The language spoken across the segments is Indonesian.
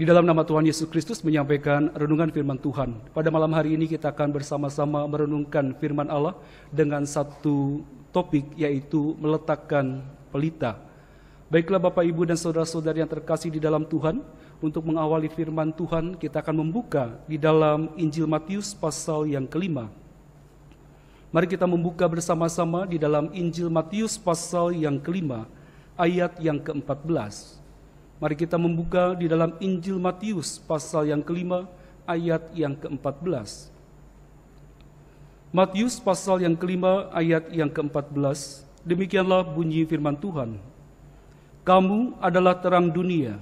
di dalam nama Tuhan Yesus Kristus menyampaikan renungan firman Tuhan. Pada malam hari ini kita akan bersama-sama merenungkan firman Allah dengan satu topik yaitu meletakkan pelita. Baiklah Bapak Ibu dan saudara saudara yang terkasih di dalam Tuhan, untuk mengawali firman Tuhan kita akan membuka di dalam Injil Matius pasal yang kelima. Mari kita membuka bersama-sama di dalam Injil Matius pasal yang kelima, ayat yang ke-14. Mari kita membuka di dalam Injil Matius pasal yang kelima ayat yang ke-14. Matius pasal yang kelima ayat yang ke-14, demikianlah bunyi firman Tuhan. Kamu adalah terang dunia,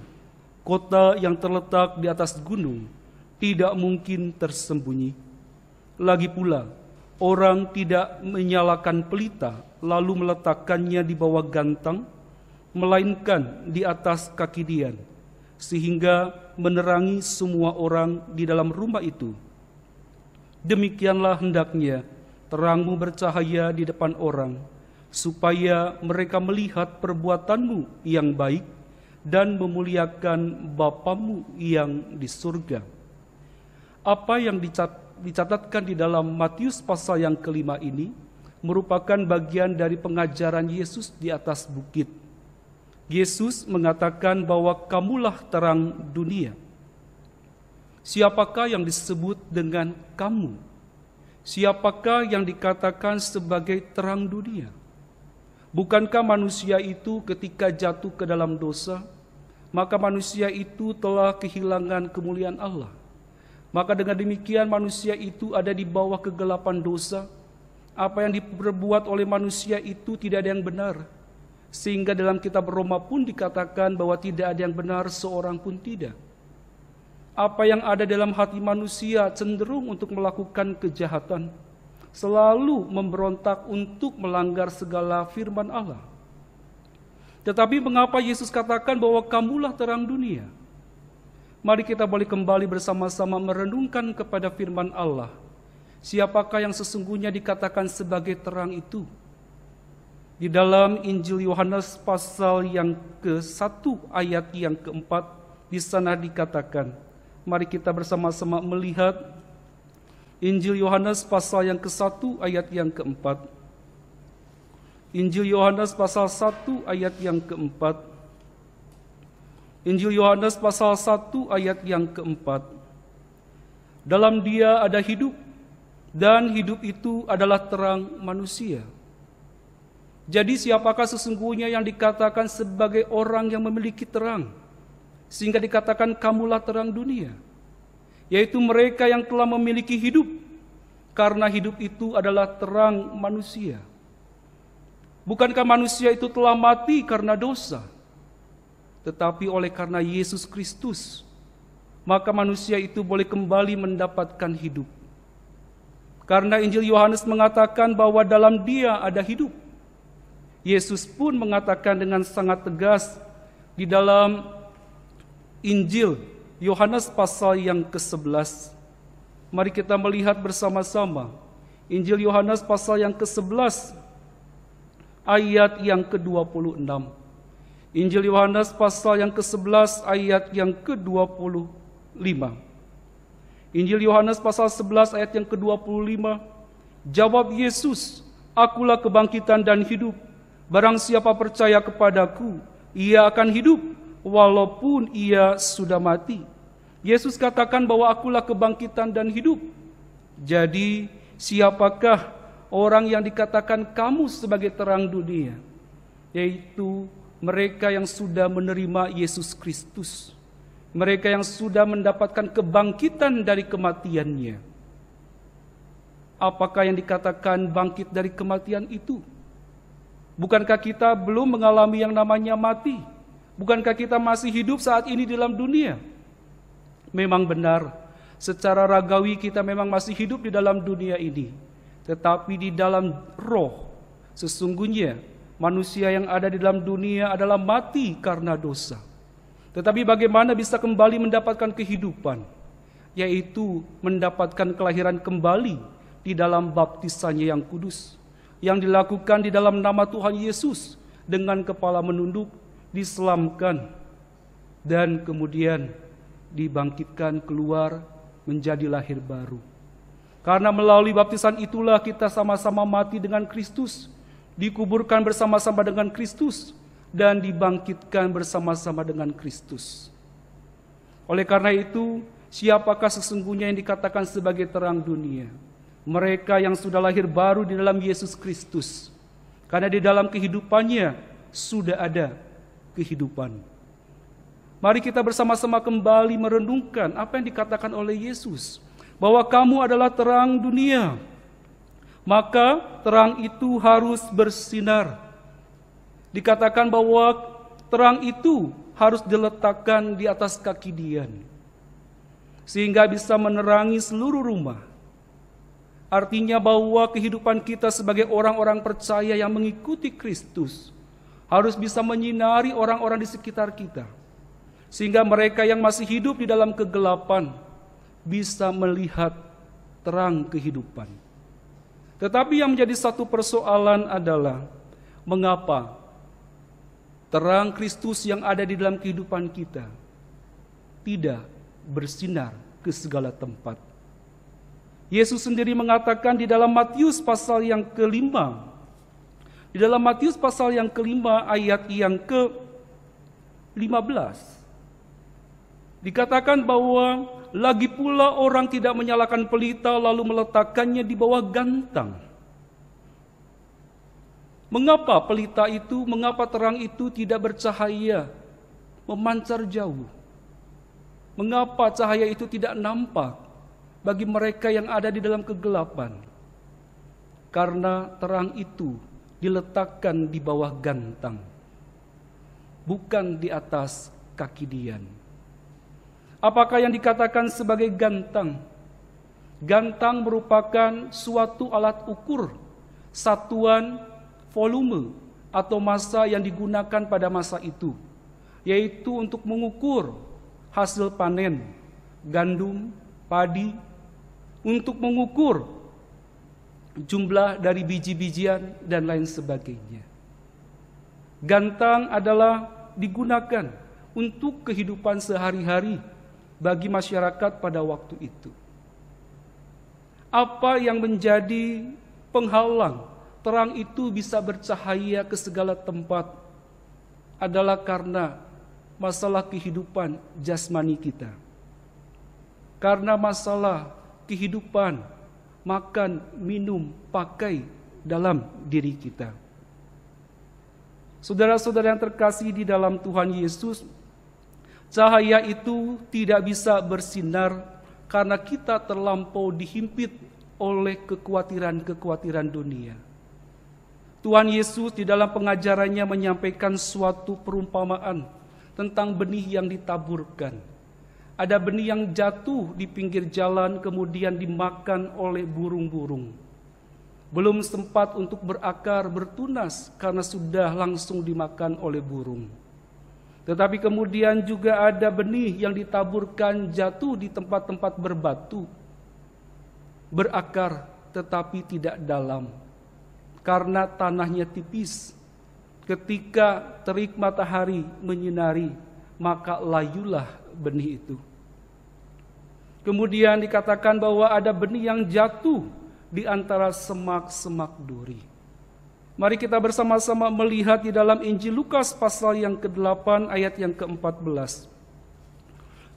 kota yang terletak di atas gunung, tidak mungkin tersembunyi. Lagi pula, orang tidak menyalakan pelita lalu meletakkannya di bawah gantang, melainkan di atas kaki Dian, sehingga menerangi semua orang di dalam rumah itu. Demikianlah hendaknya terangmu bercahaya di depan orang, supaya mereka melihat perbuatanmu yang baik dan memuliakan Bapamu yang di surga. Apa yang dicatatkan di dalam Matius pasal yang kelima ini merupakan bagian dari pengajaran Yesus di atas bukit Yesus mengatakan bahwa kamulah terang dunia. Siapakah yang disebut dengan kamu? Siapakah yang dikatakan sebagai terang dunia? Bukankah manusia itu ketika jatuh ke dalam dosa, maka manusia itu telah kehilangan kemuliaan Allah. Maka dengan demikian manusia itu ada di bawah kegelapan dosa. Apa yang diperbuat oleh manusia itu tidak ada yang benar sehingga dalam kitab Roma pun dikatakan bahwa tidak ada yang benar, seorang pun tidak. Apa yang ada dalam hati manusia cenderung untuk melakukan kejahatan, selalu memberontak untuk melanggar segala firman Allah. Tetapi mengapa Yesus katakan bahwa kamulah terang dunia? Mari kita balik kembali bersama-sama merenungkan kepada firman Allah. Siapakah yang sesungguhnya dikatakan sebagai terang itu? Di dalam Injil Yohanes pasal yang ke-1 ayat yang keempat, di sana dikatakan, mari kita bersama-sama melihat Injil Yohanes pasal yang ke-1 ayat yang keempat. Injil Yohanes pasal 1 ayat yang keempat. Injil Yohanes pasal 1 ayat yang keempat. Dalam dia ada hidup, dan hidup itu adalah terang manusia. Jadi siapakah sesungguhnya yang dikatakan sebagai orang yang memiliki terang? Sehingga dikatakan kamulah terang dunia. Yaitu mereka yang telah memiliki hidup. Karena hidup itu adalah terang manusia. Bukankah manusia itu telah mati karena dosa? Tetapi oleh karena Yesus Kristus, maka manusia itu boleh kembali mendapatkan hidup. Karena Injil Yohanes mengatakan bahwa dalam dia ada hidup Yesus pun mengatakan dengan sangat tegas di dalam Injil Yohanes pasal yang ke-11. Mari kita melihat bersama-sama Injil Yohanes pasal yang ke-11 ayat yang ke-26. Injil Yohanes pasal yang ke-11 ayat yang ke-25. Injil Yohanes pasal 11 ayat yang ke-25. Jawab Yesus, "Akulah kebangkitan dan hidup. Barang siapa percaya kepadaku, ia akan hidup walaupun ia sudah mati. Yesus katakan bahwa akulah kebangkitan dan hidup. Jadi, siapakah orang yang dikatakan kamu sebagai terang dunia? Yaitu mereka yang sudah menerima Yesus Kristus. Mereka yang sudah mendapatkan kebangkitan dari kematiannya. Apakah yang dikatakan bangkit dari kematian itu? Bukankah kita belum mengalami yang namanya mati? Bukankah kita masih hidup saat ini dalam dunia? Memang benar, secara ragawi kita memang masih hidup di dalam dunia ini. Tetapi di dalam roh, sesungguhnya manusia yang ada di dalam dunia adalah mati karena dosa. Tetapi bagaimana bisa kembali mendapatkan kehidupan? Yaitu mendapatkan kelahiran kembali di dalam baptisannya yang kudus yang dilakukan di dalam nama Tuhan Yesus dengan kepala menunduk diselamkan dan kemudian dibangkitkan keluar menjadi lahir baru. Karena melalui baptisan itulah kita sama-sama mati dengan Kristus, dikuburkan bersama-sama dengan Kristus, dan dibangkitkan bersama-sama dengan Kristus. Oleh karena itu, siapakah sesungguhnya yang dikatakan sebagai terang dunia? mereka yang sudah lahir baru di dalam Yesus Kristus. Karena di dalam kehidupannya sudah ada kehidupan. Mari kita bersama-sama kembali merenungkan apa yang dikatakan oleh Yesus. Bahwa kamu adalah terang dunia. Maka terang itu harus bersinar. Dikatakan bahwa terang itu harus diletakkan di atas kaki Dian, sehingga bisa menerangi seluruh rumah. Artinya bahwa kehidupan kita sebagai orang-orang percaya yang mengikuti Kristus harus bisa menyinari orang-orang di sekitar kita. Sehingga mereka yang masih hidup di dalam kegelapan bisa melihat terang kehidupan. Tetapi yang menjadi satu persoalan adalah mengapa terang Kristus yang ada di dalam kehidupan kita tidak bersinar ke segala tempat. Yesus sendiri mengatakan di dalam Matius pasal yang kelima, di dalam Matius pasal yang kelima ayat yang ke 15, dikatakan bahwa lagi pula orang tidak menyalakan pelita lalu meletakkannya di bawah gantang. Mengapa pelita itu, mengapa terang itu tidak bercahaya, memancar jauh? Mengapa cahaya itu tidak nampak? bagi mereka yang ada di dalam kegelapan. Karena terang itu diletakkan di bawah gantang, bukan di atas kaki dian. Apakah yang dikatakan sebagai gantang? Gantang merupakan suatu alat ukur, satuan volume atau masa yang digunakan pada masa itu, yaitu untuk mengukur hasil panen gandum, padi, untuk mengukur jumlah dari biji-bijian dan lain sebagainya. Gantang adalah digunakan untuk kehidupan sehari-hari bagi masyarakat pada waktu itu. Apa yang menjadi penghalang terang itu bisa bercahaya ke segala tempat adalah karena masalah kehidupan jasmani kita. Karena masalah kehidupan, makan, minum, pakai dalam diri kita. Saudara-saudara yang terkasih di dalam Tuhan Yesus, cahaya itu tidak bisa bersinar karena kita terlampau dihimpit oleh kekhawatiran-kekhawatiran dunia. Tuhan Yesus di dalam pengajarannya menyampaikan suatu perumpamaan tentang benih yang ditaburkan ada benih yang jatuh di pinggir jalan kemudian dimakan oleh burung-burung. Belum sempat untuk berakar, bertunas karena sudah langsung dimakan oleh burung. Tetapi kemudian juga ada benih yang ditaburkan jatuh di tempat-tempat berbatu. Berakar tetapi tidak dalam. Karena tanahnya tipis. Ketika terik matahari menyinari, maka layulah benih itu. Kemudian dikatakan bahwa ada benih yang jatuh di antara semak-semak duri. Mari kita bersama-sama melihat di dalam Injil Lukas pasal yang ke-8 ayat yang ke-14.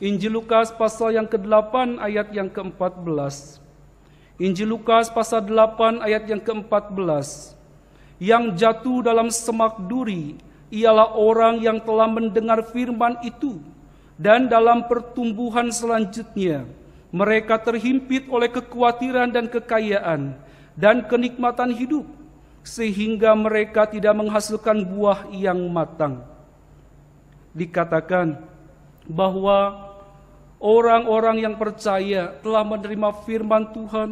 Injil Lukas pasal yang ke-8 ayat yang ke-14. Injil Lukas pasal 8 ayat yang ke-14. Yang jatuh dalam semak duri ialah orang yang telah mendengar firman itu dan dalam pertumbuhan selanjutnya mereka terhimpit oleh kekhawatiran dan kekayaan dan kenikmatan hidup, sehingga mereka tidak menghasilkan buah yang matang. Dikatakan bahwa orang-orang yang percaya telah menerima firman Tuhan,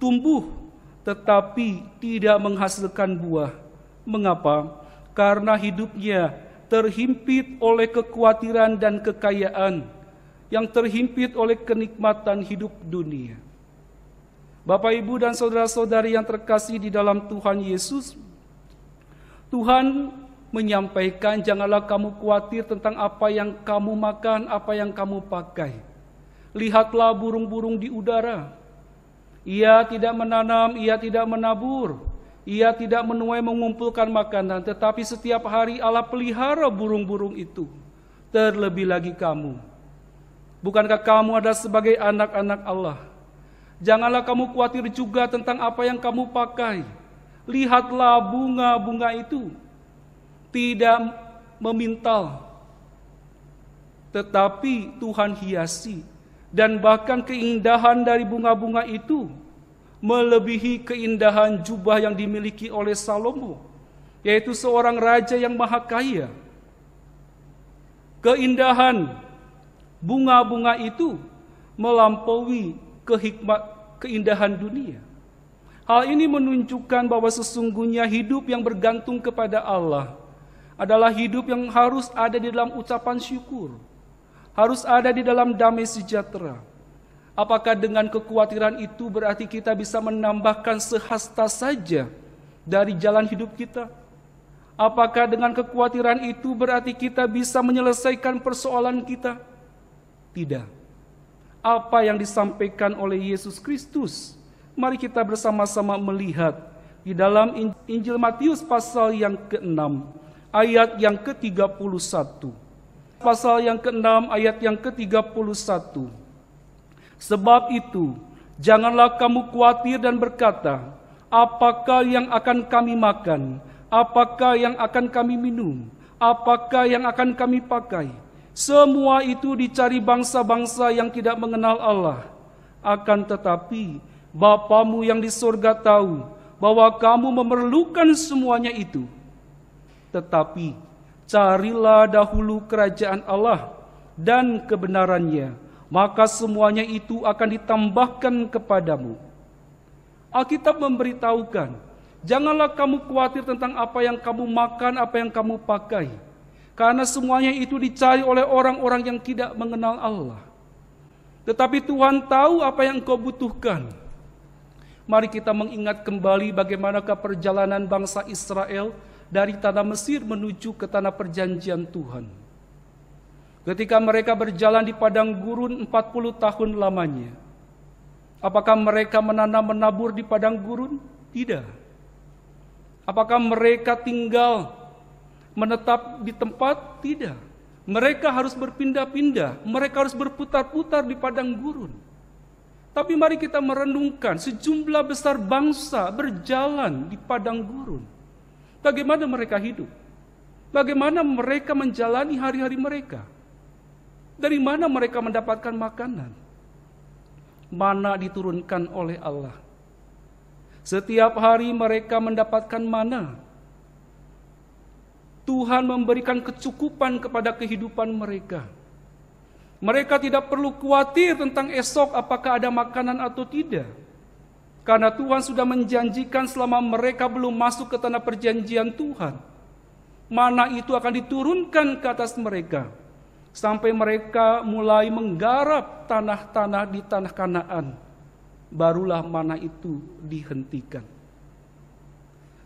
tumbuh tetapi tidak menghasilkan buah. Mengapa? Karena hidupnya terhimpit oleh kekhawatiran dan kekayaan yang terhimpit oleh kenikmatan hidup dunia. Bapak, Ibu, dan saudara-saudari yang terkasih di dalam Tuhan Yesus, Tuhan menyampaikan, "Janganlah kamu khawatir tentang apa yang kamu makan, apa yang kamu pakai. Lihatlah burung-burung di udara. Ia tidak menanam, ia tidak menabur, ia tidak menuai mengumpulkan makanan, tetapi setiap hari Allah pelihara burung-burung itu. Terlebih lagi kamu, Bukankah kamu ada sebagai anak-anak Allah? Janganlah kamu khawatir juga tentang apa yang kamu pakai. Lihatlah bunga-bunga itu tidak memintal, tetapi Tuhan hiasi, dan bahkan keindahan dari bunga-bunga itu melebihi keindahan jubah yang dimiliki oleh Salomo, yaitu seorang raja yang maha kaya. Keindahan bunga-bunga itu melampaui kehikmat, keindahan dunia. Hal ini menunjukkan bahwa sesungguhnya hidup yang bergantung kepada Allah adalah hidup yang harus ada di dalam ucapan syukur, harus ada di dalam damai sejahtera. Apakah dengan kekhawatiran itu berarti kita bisa menambahkan sehasta saja dari jalan hidup kita? Apakah dengan kekhawatiran itu berarti kita bisa menyelesaikan persoalan kita? Tidak. Apa yang disampaikan oleh Yesus Kristus, mari kita bersama-sama melihat di dalam Injil Matius pasal yang ke-6, ayat yang ke-31. Pasal yang ke-6 ayat yang ke-31. Sebab itu, janganlah kamu khawatir dan berkata, apakah yang akan kami makan, apakah yang akan kami minum, apakah yang akan kami pakai, semua itu dicari bangsa-bangsa yang tidak mengenal Allah. Akan tetapi, Bapamu yang di sorga tahu bahwa kamu memerlukan semuanya itu. Tetapi, carilah dahulu kerajaan Allah dan kebenarannya, maka semuanya itu akan ditambahkan kepadamu. Alkitab memberitahukan, janganlah kamu khawatir tentang apa yang kamu makan, apa yang kamu pakai, karena semuanya itu dicari oleh orang-orang yang tidak mengenal Allah. Tetapi Tuhan tahu apa yang kau butuhkan. Mari kita mengingat kembali bagaimanakah perjalanan bangsa Israel dari tanah Mesir menuju ke tanah perjanjian Tuhan. Ketika mereka berjalan di padang gurun 40 tahun lamanya. Apakah mereka menanam menabur di padang gurun? Tidak. Apakah mereka tinggal menetap di tempat? Tidak. Mereka harus berpindah-pindah, mereka harus berputar-putar di padang gurun. Tapi mari kita merenungkan sejumlah besar bangsa berjalan di padang gurun. Bagaimana mereka hidup? Bagaimana mereka menjalani hari-hari mereka? Dari mana mereka mendapatkan makanan? Mana diturunkan oleh Allah? Setiap hari mereka mendapatkan mana? Tuhan memberikan kecukupan kepada kehidupan mereka. Mereka tidak perlu khawatir tentang esok apakah ada makanan atau tidak. Karena Tuhan sudah menjanjikan selama mereka belum masuk ke tanah perjanjian Tuhan. Mana itu akan diturunkan ke atas mereka. Sampai mereka mulai menggarap tanah-tanah di tanah kanaan. Barulah mana itu dihentikan.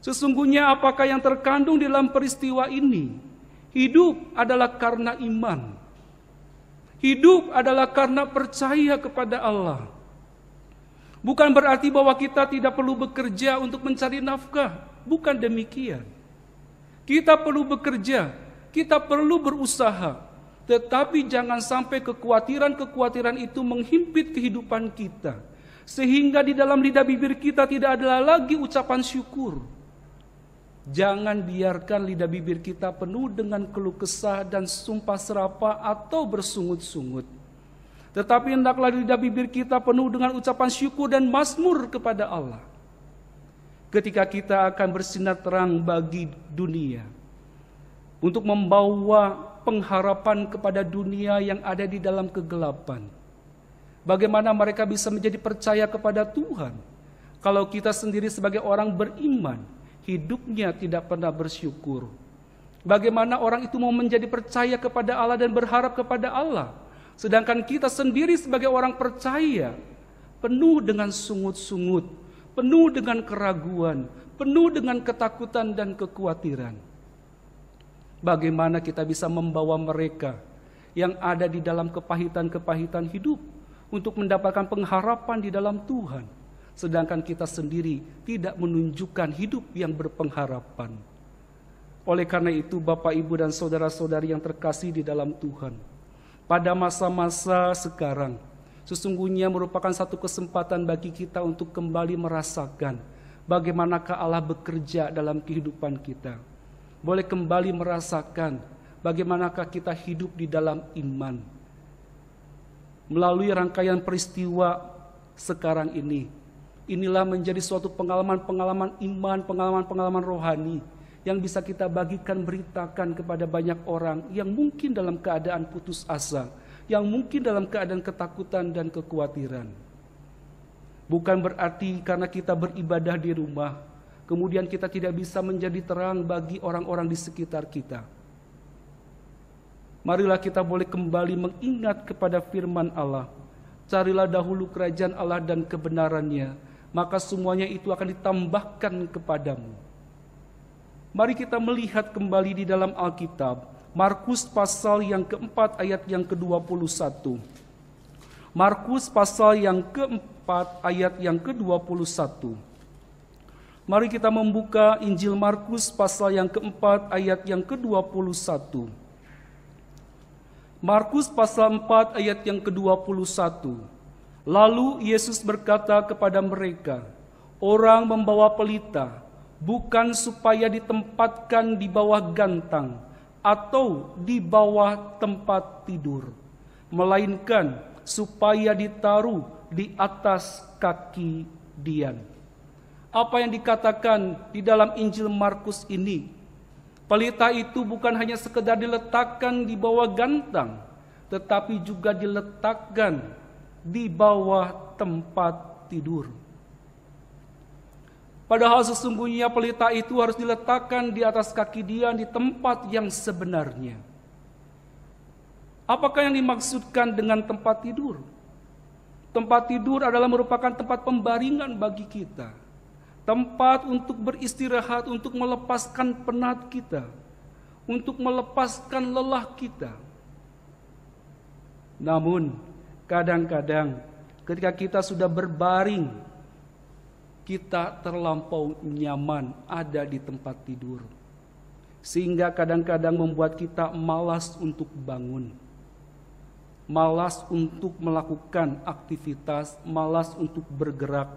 Sesungguhnya apakah yang terkandung dalam peristiwa ini? Hidup adalah karena iman. Hidup adalah karena percaya kepada Allah. Bukan berarti bahwa kita tidak perlu bekerja untuk mencari nafkah. Bukan demikian. Kita perlu bekerja, kita perlu berusaha. Tetapi jangan sampai kekhawatiran-kekhawatiran itu menghimpit kehidupan kita. Sehingga di dalam lidah bibir kita tidak ada lagi ucapan syukur Jangan biarkan lidah bibir kita penuh dengan keluh kesah dan sumpah serapah atau bersungut-sungut. Tetapi hendaklah lidah bibir kita penuh dengan ucapan syukur dan mazmur kepada Allah. Ketika kita akan bersinar terang bagi dunia. Untuk membawa pengharapan kepada dunia yang ada di dalam kegelapan. Bagaimana mereka bisa menjadi percaya kepada Tuhan. Kalau kita sendiri sebagai orang beriman hidupnya tidak pernah bersyukur. Bagaimana orang itu mau menjadi percaya kepada Allah dan berharap kepada Allah, sedangkan kita sendiri sebagai orang percaya penuh dengan sungut-sungut, penuh dengan keraguan, penuh dengan ketakutan dan kekhawatiran. Bagaimana kita bisa membawa mereka yang ada di dalam kepahitan-kepahitan hidup untuk mendapatkan pengharapan di dalam Tuhan? sedangkan kita sendiri tidak menunjukkan hidup yang berpengharapan. Oleh karena itu, Bapak, Ibu, dan saudara-saudari yang terkasih di dalam Tuhan, pada masa-masa sekarang sesungguhnya merupakan satu kesempatan bagi kita untuk kembali merasakan bagaimanakah Allah bekerja dalam kehidupan kita. Boleh kembali merasakan bagaimanakah kita hidup di dalam iman. Melalui rangkaian peristiwa sekarang ini, Inilah menjadi suatu pengalaman-pengalaman iman, pengalaman-pengalaman rohani yang bisa kita bagikan, beritakan kepada banyak orang yang mungkin dalam keadaan putus asa, yang mungkin dalam keadaan ketakutan dan kekhawatiran. Bukan berarti karena kita beribadah di rumah, kemudian kita tidak bisa menjadi terang bagi orang-orang di sekitar kita. Marilah kita boleh kembali mengingat kepada firman Allah. Carilah dahulu kerajaan Allah dan kebenarannya, maka semuanya itu akan ditambahkan kepadamu. Mari kita melihat kembali di dalam Alkitab, Markus pasal yang keempat ayat yang ke-21. Markus pasal yang keempat ayat yang ke-21. Mari kita membuka Injil Markus pasal yang keempat ayat yang ke-21. Markus pasal 4 ayat yang ke-21. Lalu Yesus berkata kepada mereka, "Orang membawa pelita bukan supaya ditempatkan di bawah gantang atau di bawah tempat tidur, melainkan supaya ditaruh di atas kaki Dian." Apa yang dikatakan di dalam Injil Markus ini, pelita itu bukan hanya sekedar diletakkan di bawah gantang, tetapi juga diletakkan di bawah tempat tidur. Padahal sesungguhnya pelita itu harus diletakkan di atas kaki dia di tempat yang sebenarnya. Apakah yang dimaksudkan dengan tempat tidur? Tempat tidur adalah merupakan tempat pembaringan bagi kita. Tempat untuk beristirahat, untuk melepaskan penat kita. Untuk melepaskan lelah kita. Namun, Kadang-kadang ketika kita sudah berbaring, kita terlampau nyaman ada di tempat tidur. Sehingga kadang-kadang membuat kita malas untuk bangun. Malas untuk melakukan aktivitas, malas untuk bergerak.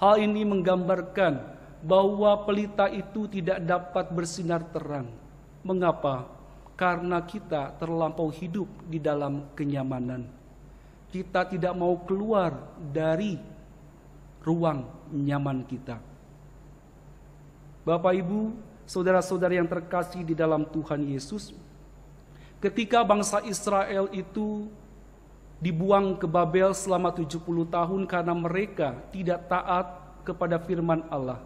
Hal ini menggambarkan bahwa pelita itu tidak dapat bersinar terang. Mengapa? karena kita terlampau hidup di dalam kenyamanan. Kita tidak mau keluar dari ruang nyaman kita. Bapak, ibu, saudara saudara yang terkasih di dalam Tuhan Yesus, ketika bangsa Israel itu dibuang ke Babel selama 70 tahun karena mereka tidak taat kepada firman Allah.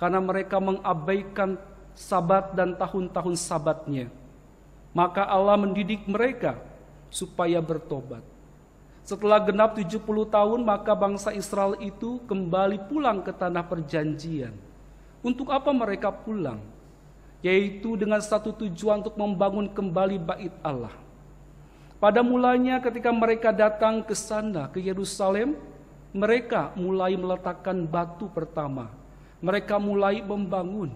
Karena mereka mengabaikan sabat dan tahun-tahun sabatnya. Maka Allah mendidik mereka supaya bertobat. Setelah genap 70 tahun, maka bangsa Israel itu kembali pulang ke tanah perjanjian. Untuk apa mereka pulang? Yaitu dengan satu tujuan untuk membangun kembali bait Allah. Pada mulanya ketika mereka datang ke sana, ke Yerusalem, mereka mulai meletakkan batu pertama. Mereka mulai membangun.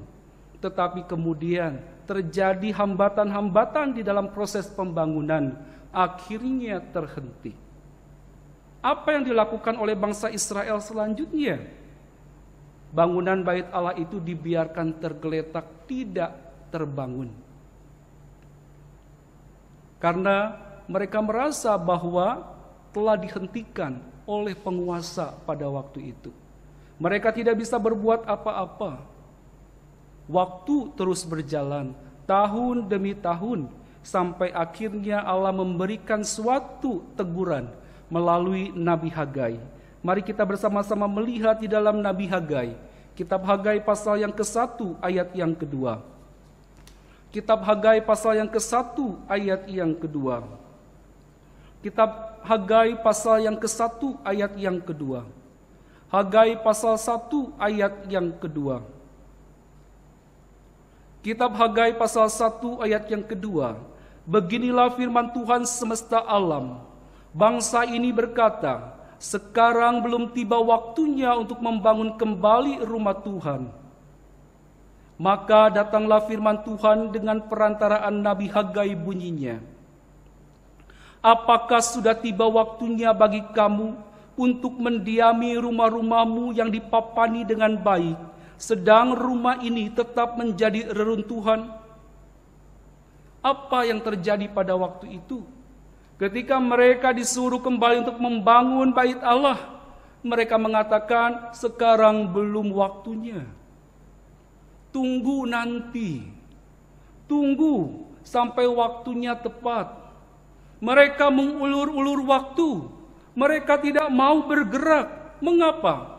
Tetapi kemudian terjadi hambatan-hambatan di dalam proses pembangunan, akhirnya terhenti. Apa yang dilakukan oleh bangsa Israel selanjutnya? Bangunan Bait Allah itu dibiarkan tergeletak, tidak terbangun. Karena mereka merasa bahwa telah dihentikan oleh penguasa pada waktu itu. Mereka tidak bisa berbuat apa-apa, Waktu terus berjalan, tahun demi tahun, sampai akhirnya Allah memberikan suatu teguran melalui Nabi Hagai. Mari kita bersama-sama melihat di dalam Nabi Hagai. Kitab Hagai pasal yang ke-1 ayat yang kedua. Kitab Hagai pasal yang ke-1 ayat yang kedua. Kitab Hagai pasal yang ke-1 ayat yang kedua. Hagai pasal 1 ayat yang kedua. Kitab Hagai pasal 1 ayat yang kedua. Beginilah firman Tuhan semesta alam. Bangsa ini berkata, sekarang belum tiba waktunya untuk membangun kembali rumah Tuhan. Maka datanglah firman Tuhan dengan perantaraan Nabi Hagai bunyinya. Apakah sudah tiba waktunya bagi kamu untuk mendiami rumah-rumahmu yang dipapani dengan baik, sedang rumah ini tetap menjadi reruntuhan. Apa yang terjadi pada waktu itu? Ketika mereka disuruh kembali untuk membangun bait Allah, mereka mengatakan, "Sekarang belum waktunya. Tunggu nanti. Tunggu sampai waktunya tepat." Mereka mengulur-ulur waktu. Mereka tidak mau bergerak. Mengapa?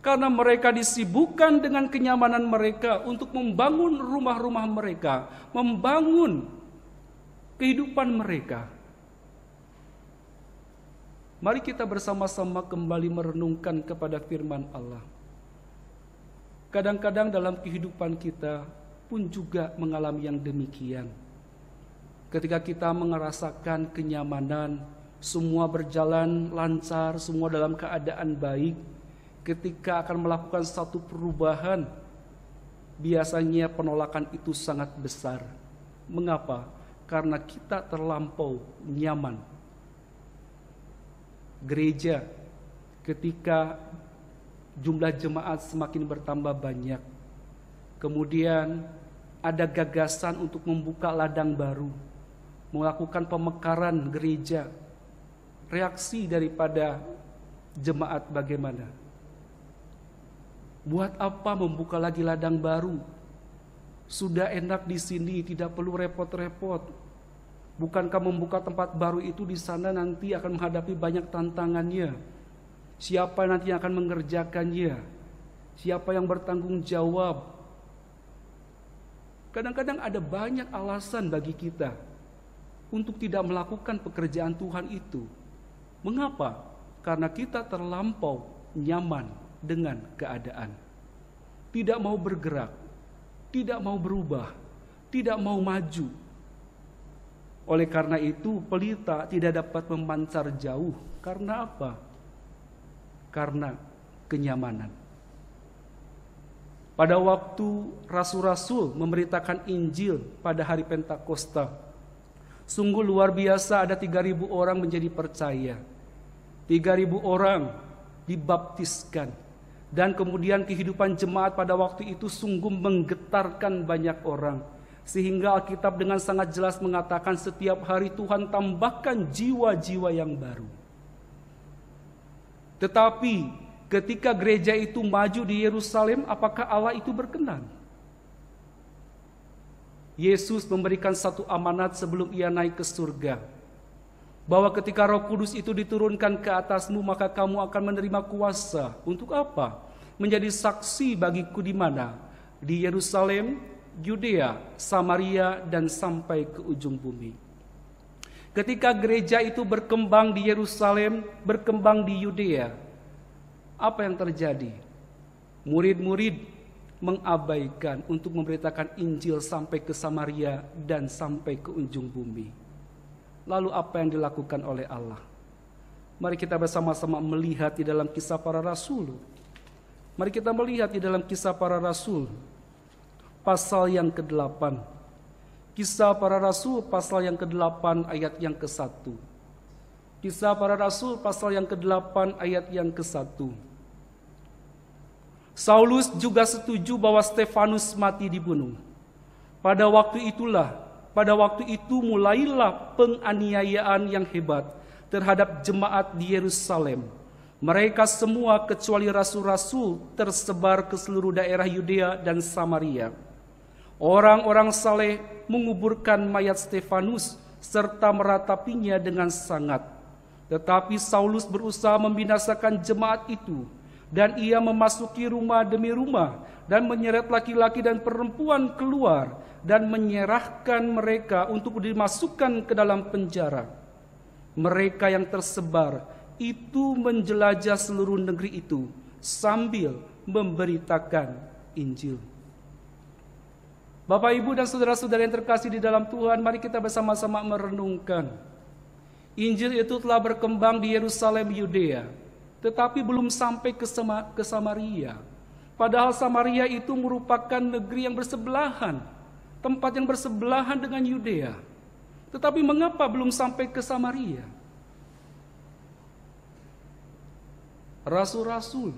karena mereka disibukkan dengan kenyamanan mereka untuk membangun rumah-rumah mereka, membangun kehidupan mereka. Mari kita bersama-sama kembali merenungkan kepada firman Allah. Kadang-kadang dalam kehidupan kita pun juga mengalami yang demikian. Ketika kita merasakan kenyamanan, semua berjalan lancar, semua dalam keadaan baik, ketika akan melakukan satu perubahan, biasanya penolakan itu sangat besar. Mengapa? Karena kita terlampau nyaman. Gereja, ketika jumlah jemaat semakin bertambah banyak, kemudian ada gagasan untuk membuka ladang baru, melakukan pemekaran gereja, reaksi daripada jemaat bagaimana? Buat apa membuka lagi ladang baru? Sudah enak di sini, tidak perlu repot-repot. Bukankah membuka tempat baru itu di sana nanti akan menghadapi banyak tantangannya? Siapa yang akan mengerjakannya? Siapa yang bertanggung jawab? Kadang-kadang ada banyak alasan bagi kita untuk tidak melakukan pekerjaan Tuhan itu. Mengapa? Karena kita terlampau nyaman dengan keadaan. Tidak mau bergerak, tidak mau berubah, tidak mau maju. Oleh karena itu, pelita tidak dapat memancar jauh. Karena apa? Karena kenyamanan. Pada waktu rasul-rasul memberitakan Injil pada hari Pentakosta, sungguh luar biasa ada 3000 orang menjadi percaya. 3000 orang dibaptiskan dan kemudian kehidupan jemaat pada waktu itu sungguh menggetarkan banyak orang. Sehingga Alkitab dengan sangat jelas mengatakan setiap hari Tuhan tambahkan jiwa-jiwa yang baru. Tetapi ketika gereja itu maju di Yerusalem, apakah Allah itu berkenan? Yesus memberikan satu amanat sebelum ia naik ke surga bahwa ketika Roh Kudus itu diturunkan ke atasmu, maka kamu akan menerima kuasa. Untuk apa? Menjadi saksi bagiku di mana? Di Yerusalem, Yudea, Samaria, dan sampai ke ujung bumi. Ketika gereja itu berkembang di Yerusalem, berkembang di Yudea, apa yang terjadi? Murid-murid mengabaikan untuk memberitakan Injil sampai ke Samaria dan sampai ke ujung bumi lalu apa yang dilakukan oleh Allah. Mari kita bersama-sama melihat di dalam kisah para rasul. Mari kita melihat di dalam kisah para rasul pasal yang ke-8. Kisah para rasul pasal yang ke-8 ayat yang ke-1. Kisah para rasul pasal yang ke-8 ayat yang ke-1. Saulus juga setuju bahwa Stefanus mati dibunuh. Pada waktu itulah pada waktu itu mulailah penganiayaan yang hebat terhadap jemaat di Yerusalem. Mereka semua kecuali rasul-rasul tersebar ke seluruh daerah Yudea dan Samaria. Orang-orang saleh menguburkan mayat Stefanus serta meratapinya dengan sangat. Tetapi Saulus berusaha membinasakan jemaat itu dan ia memasuki rumah demi rumah dan menyeret laki-laki dan perempuan keluar dan menyerahkan mereka untuk dimasukkan ke dalam penjara. Mereka yang tersebar itu menjelajah seluruh negeri itu sambil memberitakan Injil. Bapak, Ibu, dan saudara-saudara yang terkasih di dalam Tuhan, mari kita bersama-sama merenungkan. Injil itu telah berkembang di Yerusalem, Yudea, tetapi belum sampai ke, Samaria. Padahal Samaria itu merupakan negeri yang bersebelahan, tempat yang bersebelahan dengan Yudea. Tetapi mengapa belum sampai ke Samaria? Rasul-rasul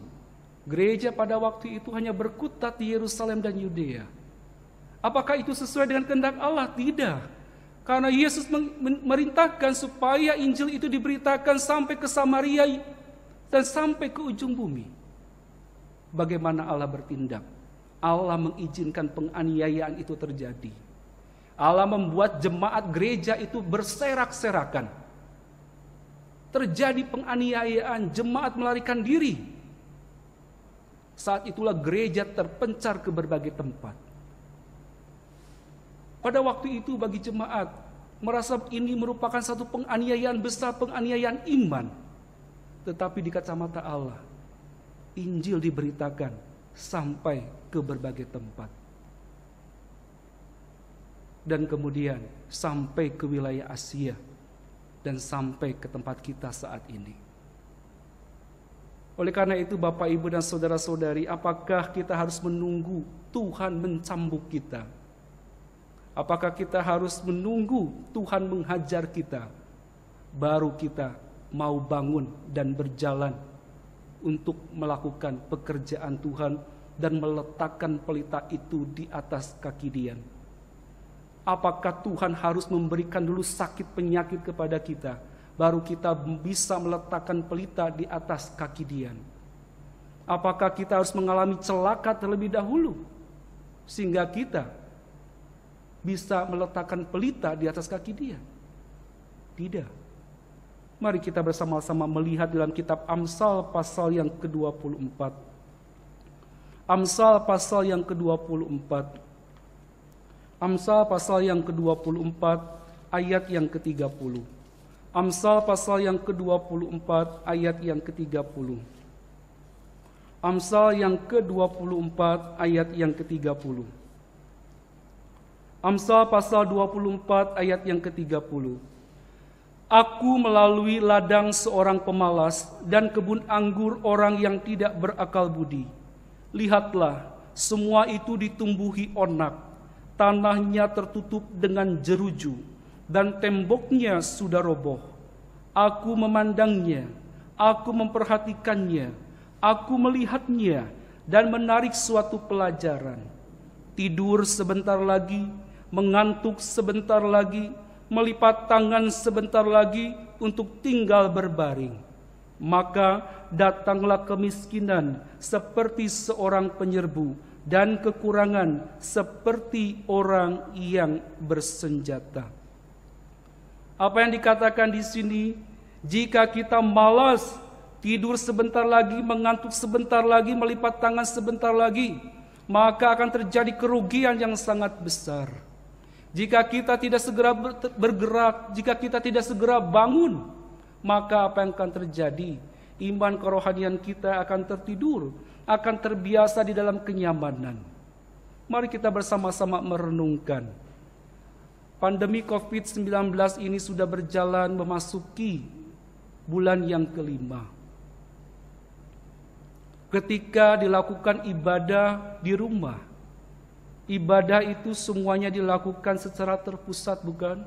gereja pada waktu itu hanya berkutat di Yerusalem dan Yudea. Apakah itu sesuai dengan kehendak Allah? Tidak. Karena Yesus memerintahkan supaya Injil itu diberitakan sampai ke Samaria dan sampai ke ujung bumi. Bagaimana Allah bertindak? Allah mengizinkan penganiayaan itu terjadi. Allah membuat jemaat gereja itu berserak-serakan. Terjadi penganiayaan, jemaat melarikan diri. Saat itulah gereja terpencar ke berbagai tempat. Pada waktu itu bagi jemaat merasa ini merupakan satu penganiayaan besar, penganiayaan iman. Tetapi di kacamata Allah, Injil diberitakan sampai ke berbagai tempat. Dan kemudian sampai ke wilayah Asia dan sampai ke tempat kita saat ini. Oleh karena itu Bapak Ibu dan saudara-saudari, apakah kita harus menunggu Tuhan mencambuk kita? Apakah kita harus menunggu Tuhan menghajar kita baru kita mau bangun dan berjalan untuk melakukan pekerjaan Tuhan dan meletakkan pelita itu di atas kaki Dian. Apakah Tuhan harus memberikan dulu sakit penyakit kepada kita, baru kita bisa meletakkan pelita di atas kaki Dian? Apakah kita harus mengalami celaka terlebih dahulu, sehingga kita bisa meletakkan pelita di atas kaki Dian? Tidak Mari kita bersama-sama melihat dalam kitab Amsal pasal yang ke-24. Amsal pasal yang ke-24. Amsal pasal yang ke-24 ayat yang ke-30. Amsal pasal yang ke-24 ayat yang ke-30. Amsal yang ke-24 ayat yang ke-30. Amsal pasal 24 ayat yang ke-30. Aku melalui ladang seorang pemalas dan kebun anggur orang yang tidak berakal budi. Lihatlah, semua itu ditumbuhi onak, tanahnya tertutup dengan jeruju, dan temboknya sudah roboh. Aku memandangnya, aku memperhatikannya, aku melihatnya, dan menarik suatu pelajaran. Tidur sebentar lagi, mengantuk sebentar lagi, melipat tangan sebentar lagi untuk tinggal berbaring. Maka datanglah kemiskinan seperti seorang penyerbu dan kekurangan seperti orang yang bersenjata. Apa yang dikatakan di sini, jika kita malas tidur sebentar lagi, mengantuk sebentar lagi, melipat tangan sebentar lagi, maka akan terjadi kerugian yang sangat besar. Jika kita tidak segera bergerak, jika kita tidak segera bangun, maka apa yang akan terjadi? Iman kerohanian kita akan tertidur, akan terbiasa di dalam kenyamanan. Mari kita bersama-sama merenungkan. Pandemi COVID-19 ini sudah berjalan memasuki bulan yang kelima. Ketika dilakukan ibadah di rumah, Ibadah itu semuanya dilakukan secara terpusat, bukan?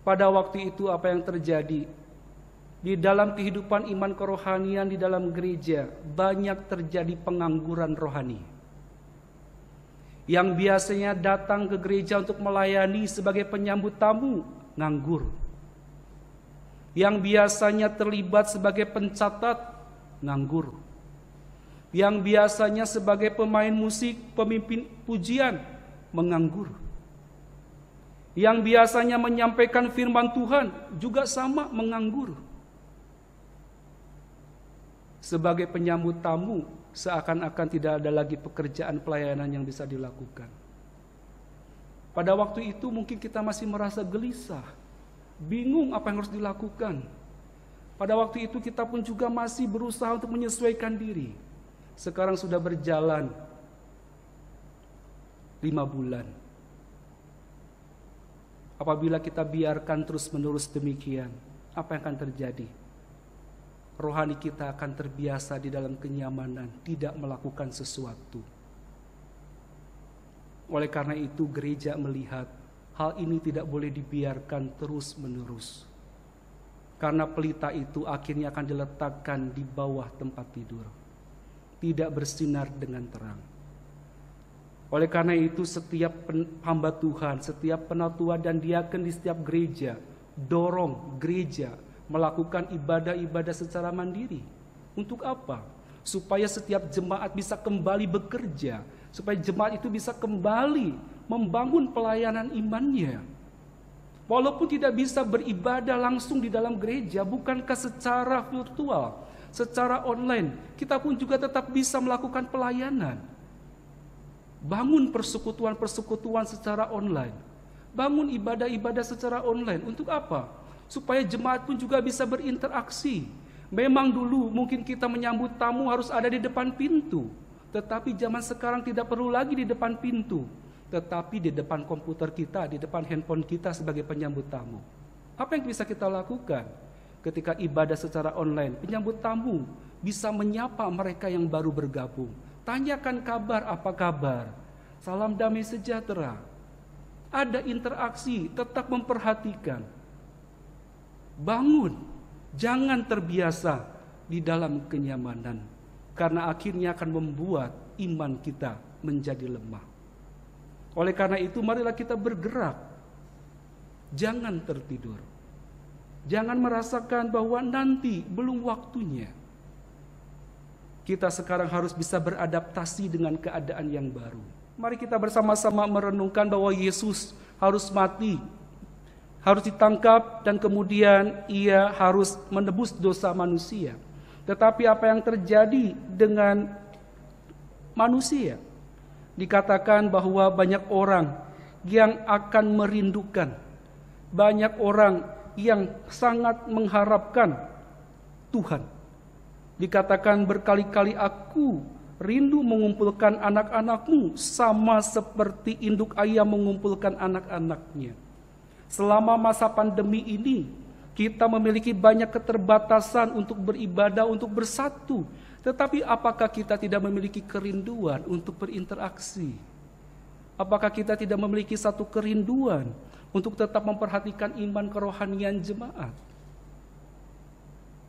Pada waktu itu apa yang terjadi? Di dalam kehidupan iman kerohanian di dalam gereja, banyak terjadi pengangguran rohani. Yang biasanya datang ke gereja untuk melayani sebagai penyambut tamu, nganggur. Yang biasanya terlibat sebagai pencatat, nganggur yang biasanya sebagai pemain musik, pemimpin pujian, menganggur. Yang biasanya menyampaikan firman Tuhan juga sama menganggur. Sebagai penyambut tamu, seakan-akan tidak ada lagi pekerjaan pelayanan yang bisa dilakukan. Pada waktu itu mungkin kita masih merasa gelisah, bingung apa yang harus dilakukan. Pada waktu itu kita pun juga masih berusaha untuk menyesuaikan diri. Sekarang sudah berjalan lima bulan. Apabila kita biarkan terus-menerus demikian, apa yang akan terjadi? Rohani kita akan terbiasa di dalam kenyamanan, tidak melakukan sesuatu. Oleh karena itu, gereja melihat hal ini tidak boleh dibiarkan terus-menerus, karena pelita itu akhirnya akan diletakkan di bawah tempat tidur tidak bersinar dengan terang. Oleh karena itu setiap hamba Tuhan, setiap penatua dan diaken di setiap gereja, dorong gereja melakukan ibadah-ibadah secara mandiri. Untuk apa? Supaya setiap jemaat bisa kembali bekerja, supaya jemaat itu bisa kembali membangun pelayanan imannya. Walaupun tidak bisa beribadah langsung di dalam gereja, bukankah secara virtual secara online, kita pun juga tetap bisa melakukan pelayanan. Bangun persekutuan-persekutuan secara online. Bangun ibadah-ibadah secara online. Untuk apa? Supaya jemaat pun juga bisa berinteraksi. Memang dulu mungkin kita menyambut tamu harus ada di depan pintu. Tetapi zaman sekarang tidak perlu lagi di depan pintu. Tetapi di depan komputer kita, di depan handphone kita sebagai penyambut tamu. Apa yang bisa kita lakukan? ketika ibadah secara online, penyambut tamu bisa menyapa mereka yang baru bergabung. Tanyakan kabar apa kabar. Salam damai sejahtera. Ada interaksi, tetap memperhatikan. Bangun, jangan terbiasa di dalam kenyamanan. Karena akhirnya akan membuat iman kita menjadi lemah. Oleh karena itu marilah kita bergerak. Jangan tertidur. Jangan merasakan bahwa nanti belum waktunya. Kita sekarang harus bisa beradaptasi dengan keadaan yang baru. Mari kita bersama-sama merenungkan bahwa Yesus harus mati, harus ditangkap, dan kemudian Ia harus menebus dosa manusia. Tetapi apa yang terjadi dengan manusia? Dikatakan bahwa banyak orang yang akan merindukan, banyak orang yang sangat mengharapkan Tuhan. Dikatakan berkali-kali aku rindu mengumpulkan anak-anakmu sama seperti induk ayam mengumpulkan anak-anaknya. Selama masa pandemi ini, kita memiliki banyak keterbatasan untuk beribadah, untuk bersatu. Tetapi apakah kita tidak memiliki kerinduan untuk berinteraksi? Apakah kita tidak memiliki satu kerinduan untuk tetap memperhatikan iman kerohanian jemaat?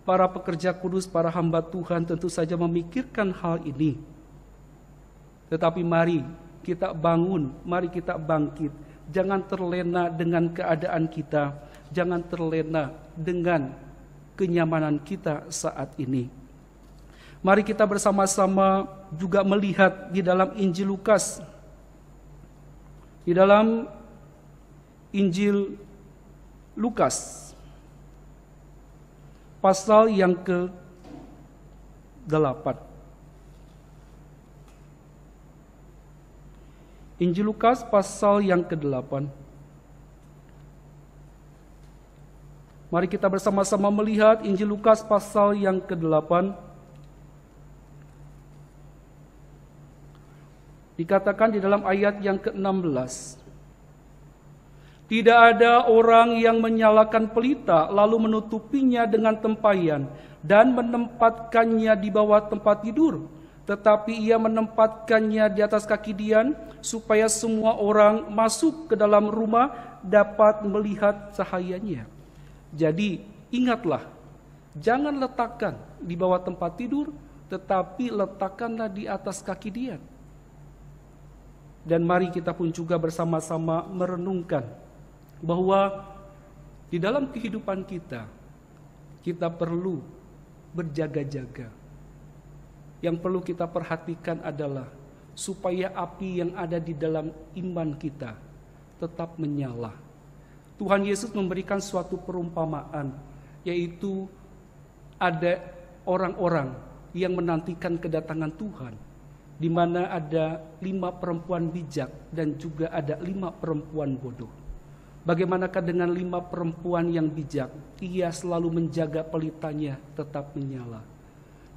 Para pekerja kudus, para hamba Tuhan tentu saja memikirkan hal ini. Tetapi mari kita bangun, mari kita bangkit. Jangan terlena dengan keadaan kita, jangan terlena dengan kenyamanan kita saat ini. Mari kita bersama-sama juga melihat di dalam Injil Lukas di dalam Injil Lukas pasal yang ke-8 Injil Lukas pasal yang ke-8. Mari kita bersama-sama melihat Injil Lukas pasal yang ke-8 Dikatakan di dalam ayat yang ke-16. Tidak ada orang yang menyalakan pelita lalu menutupinya dengan tempayan dan menempatkannya di bawah tempat tidur. Tetapi ia menempatkannya di atas kaki Dian supaya semua orang masuk ke dalam rumah dapat melihat cahayanya. Jadi ingatlah, jangan letakkan di bawah tempat tidur tetapi letakkanlah di atas kaki Dian dan mari kita pun juga bersama-sama merenungkan bahwa di dalam kehidupan kita, kita perlu berjaga-jaga. Yang perlu kita perhatikan adalah supaya api yang ada di dalam iman kita tetap menyala. Tuhan Yesus memberikan suatu perumpamaan, yaitu ada orang-orang yang menantikan kedatangan Tuhan di mana ada lima perempuan bijak dan juga ada lima perempuan bodoh. Bagaimanakah dengan lima perempuan yang bijak? Ia selalu menjaga pelitanya tetap menyala.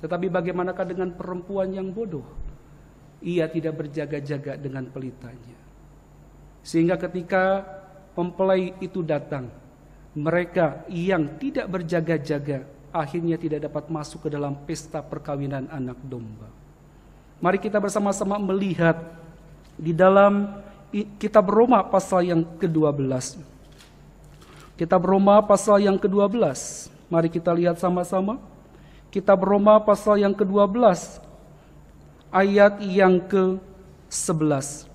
Tetapi bagaimanakah dengan perempuan yang bodoh? Ia tidak berjaga-jaga dengan pelitanya. Sehingga ketika mempelai itu datang, mereka yang tidak berjaga-jaga akhirnya tidak dapat masuk ke dalam pesta perkawinan anak domba. Mari kita bersama-sama melihat di dalam kitab Roma pasal yang ke-12. Kitab Roma pasal yang ke-12. Mari kita lihat sama-sama. Kitab Roma pasal yang ke-12 ayat yang ke-11.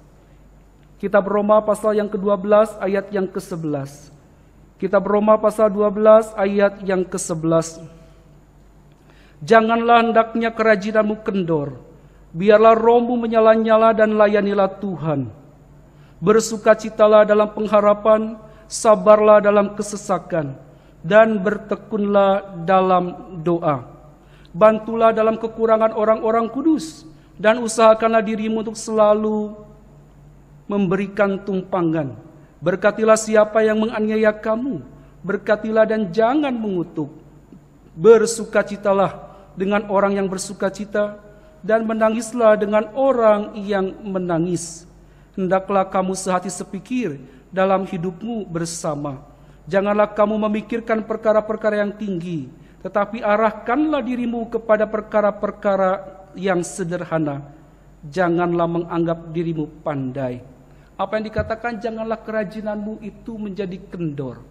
Kitab Roma pasal yang ke-12 ayat yang ke-11. Kitab Roma pasal 12 ayat yang ke-11. Janganlah hendaknya kerajinanmu kendor, Biarlah rombu menyala-nyala dan layanilah Tuhan. Bersukacitalah dalam pengharapan, sabarlah dalam kesesakan, dan bertekunlah dalam doa. Bantulah dalam kekurangan orang-orang kudus, dan usahakanlah dirimu untuk selalu memberikan tumpangan. Berkatilah siapa yang menganiaya kamu, berkatilah dan jangan mengutuk. Bersukacitalah dengan orang yang bersukacita, dan menangislah dengan orang yang menangis. Hendaklah kamu sehati sepikir dalam hidupmu bersama. Janganlah kamu memikirkan perkara-perkara yang tinggi, tetapi arahkanlah dirimu kepada perkara-perkara yang sederhana. Janganlah menganggap dirimu pandai. Apa yang dikatakan janganlah kerajinanmu itu menjadi kendor.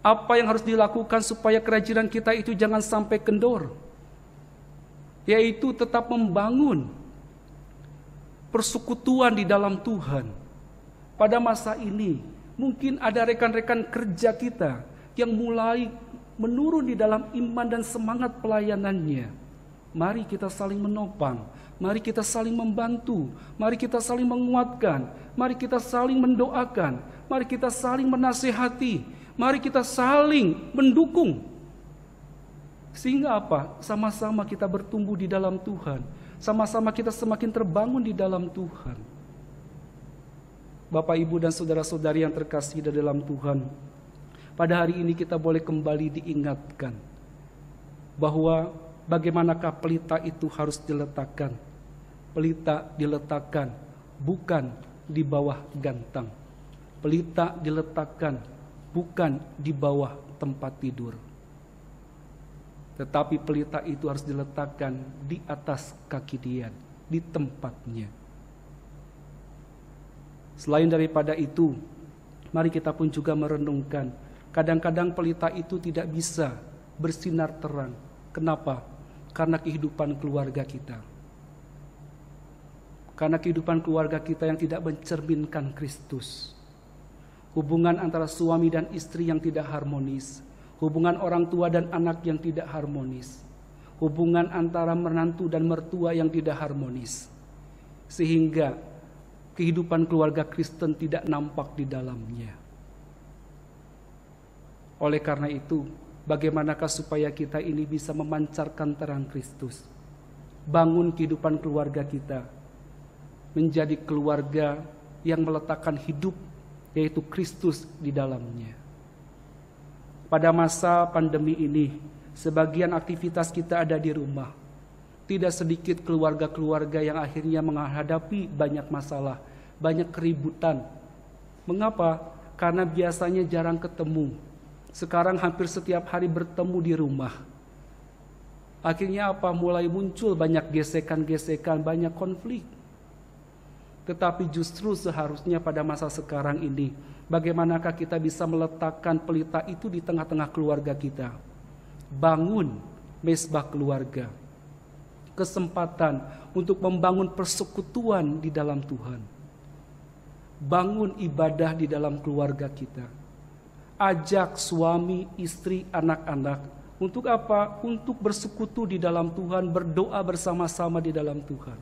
Apa yang harus dilakukan supaya kerajinan kita itu jangan sampai kendor? yaitu tetap membangun persekutuan di dalam Tuhan. Pada masa ini, mungkin ada rekan-rekan kerja kita yang mulai menurun di dalam iman dan semangat pelayanannya. Mari kita saling menopang, mari kita saling membantu, mari kita saling menguatkan, mari kita saling mendoakan, mari kita saling menasehati, mari kita saling mendukung sehingga apa? Sama-sama kita bertumbuh di dalam Tuhan. Sama-sama kita semakin terbangun di dalam Tuhan. Bapak, Ibu, dan saudara-saudari yang terkasih di dalam Tuhan. Pada hari ini kita boleh kembali diingatkan. Bahwa bagaimanakah pelita itu harus diletakkan. Pelita diletakkan bukan di bawah gantang. Pelita diletakkan bukan di bawah tempat tidur tetapi pelita itu harus diletakkan di atas kaki dia, di tempatnya. Selain daripada itu, mari kita pun juga merenungkan. Kadang-kadang pelita itu tidak bisa bersinar terang. Kenapa? Karena kehidupan keluarga kita. Karena kehidupan keluarga kita yang tidak mencerminkan Kristus hubungan antara suami dan istri yang tidak harmonis, hubungan orang tua dan anak yang tidak harmonis, hubungan antara menantu dan mertua yang tidak harmonis, sehingga kehidupan keluarga Kristen tidak nampak di dalamnya. Oleh karena itu, bagaimanakah supaya kita ini bisa memancarkan terang Kristus? Bangun kehidupan keluarga kita menjadi keluarga yang meletakkan hidup yaitu Kristus di dalamnya pada masa pandemi ini, sebagian aktivitas kita ada di rumah. Tidak sedikit keluarga-keluarga yang akhirnya menghadapi banyak masalah, banyak keributan. Mengapa? Karena biasanya jarang ketemu. Sekarang hampir setiap hari bertemu di rumah. Akhirnya apa? Mulai muncul banyak gesekan-gesekan, banyak konflik. Tetapi justru seharusnya pada masa sekarang ini bagaimanakah kita bisa meletakkan pelita itu di tengah-tengah keluarga kita. Bangun mesbah keluarga. Kesempatan untuk membangun persekutuan di dalam Tuhan. Bangun ibadah di dalam keluarga kita. Ajak suami, istri, anak-anak untuk apa? Untuk bersekutu di dalam Tuhan, berdoa bersama-sama di dalam Tuhan.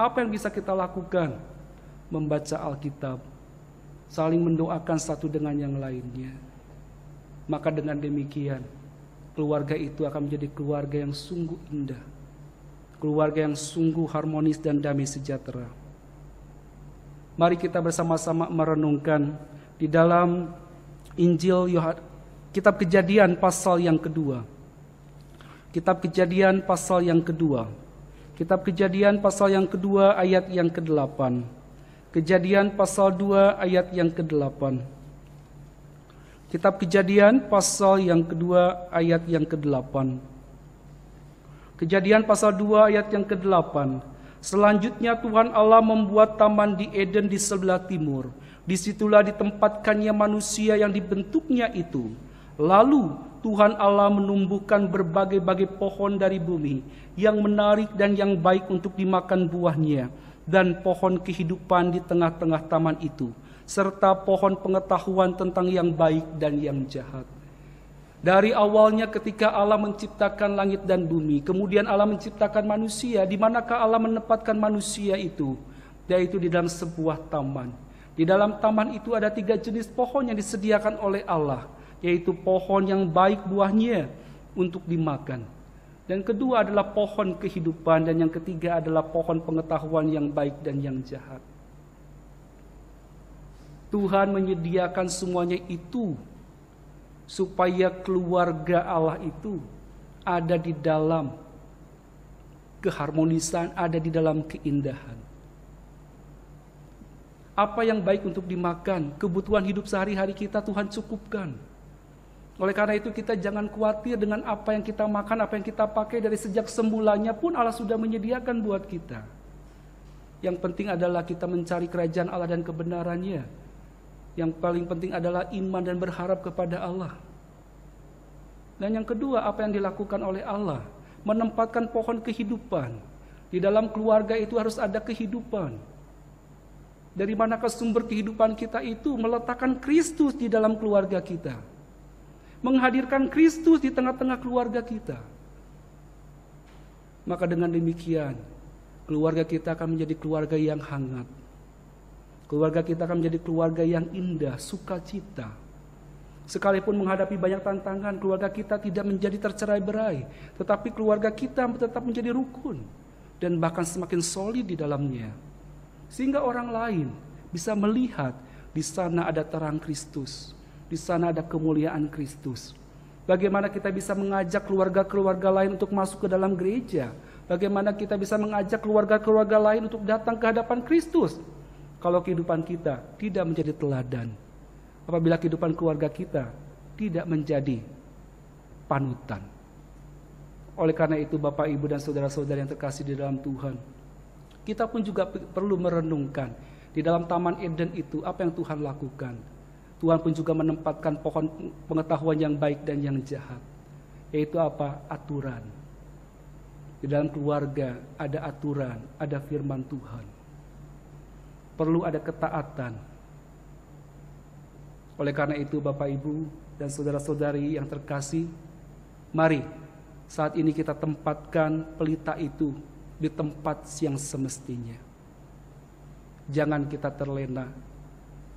Apa yang bisa kita lakukan? Membaca Alkitab, saling mendoakan satu dengan yang lainnya. Maka dengan demikian, keluarga itu akan menjadi keluarga yang sungguh indah. Keluarga yang sungguh harmonis dan damai sejahtera. Mari kita bersama-sama merenungkan di dalam Injil Yohanes Kitab Kejadian pasal yang kedua. Kitab Kejadian pasal yang kedua. Kitab Kejadian pasal yang kedua ayat yang kedelapan Kejadian pasal 2 ayat yang ke-8. Kitab Kejadian pasal yang kedua ayat yang ke-8. Kejadian pasal 2 ayat yang ke-8. Selanjutnya Tuhan Allah membuat taman di Eden di sebelah timur. Disitulah ditempatkannya manusia yang dibentuknya itu. Lalu Tuhan Allah menumbuhkan berbagai-bagai pohon dari bumi yang menarik dan yang baik untuk dimakan buahnya dan pohon kehidupan di tengah-tengah taman itu, serta pohon pengetahuan tentang yang baik dan yang jahat. Dari awalnya ketika Allah menciptakan langit dan bumi, kemudian Allah menciptakan manusia, di manakah Allah menempatkan manusia itu? Yaitu di dalam sebuah taman. Di dalam taman itu ada tiga jenis pohon yang disediakan oleh Allah, yaitu pohon yang baik buahnya untuk dimakan, dan kedua adalah pohon kehidupan dan yang ketiga adalah pohon pengetahuan yang baik dan yang jahat. Tuhan menyediakan semuanya itu supaya keluarga Allah itu ada di dalam keharmonisan, ada di dalam keindahan. Apa yang baik untuk dimakan, kebutuhan hidup sehari-hari kita Tuhan cukupkan. Oleh karena itu kita jangan khawatir dengan apa yang kita makan, apa yang kita pakai dari sejak semulanya pun Allah sudah menyediakan buat kita. Yang penting adalah kita mencari kerajaan Allah dan kebenarannya. Yang paling penting adalah iman dan berharap kepada Allah. Dan yang kedua, apa yang dilakukan oleh Allah, menempatkan pohon kehidupan. Di dalam keluarga itu harus ada kehidupan. Dari manakah sumber kehidupan kita itu meletakkan Kristus di dalam keluarga kita? menghadirkan Kristus di tengah-tengah keluarga kita. Maka dengan demikian, keluarga kita akan menjadi keluarga yang hangat. Keluarga kita akan menjadi keluarga yang indah, sukacita. Sekalipun menghadapi banyak tantangan, keluarga kita tidak menjadi tercerai berai. Tetapi keluarga kita tetap menjadi rukun. Dan bahkan semakin solid di dalamnya. Sehingga orang lain bisa melihat di sana ada terang Kristus. Di sana ada kemuliaan Kristus. Bagaimana kita bisa mengajak keluarga-keluarga lain untuk masuk ke dalam gereja? Bagaimana kita bisa mengajak keluarga-keluarga lain untuk datang ke hadapan Kristus? Kalau kehidupan kita tidak menjadi teladan, apabila kehidupan keluarga kita tidak menjadi panutan. Oleh karena itu, Bapak, Ibu, dan saudara-saudara yang terkasih di dalam Tuhan, kita pun juga perlu merenungkan di dalam Taman Eden itu apa yang Tuhan lakukan Tuhan pun juga menempatkan pohon pengetahuan yang baik dan yang jahat. Yaitu apa? Aturan. Di dalam keluarga ada aturan, ada firman Tuhan. Perlu ada ketaatan. Oleh karena itu Bapak Ibu dan saudara-saudari yang terkasih, mari saat ini kita tempatkan pelita itu di tempat yang semestinya. Jangan kita terlena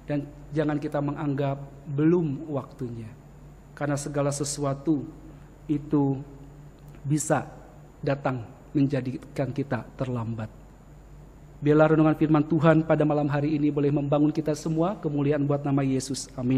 dan jangan kita menganggap belum waktunya. Karena segala sesuatu itu bisa datang menjadikan kita terlambat. Biarlah renungan firman Tuhan pada malam hari ini boleh membangun kita semua kemuliaan buat nama Yesus. Amin.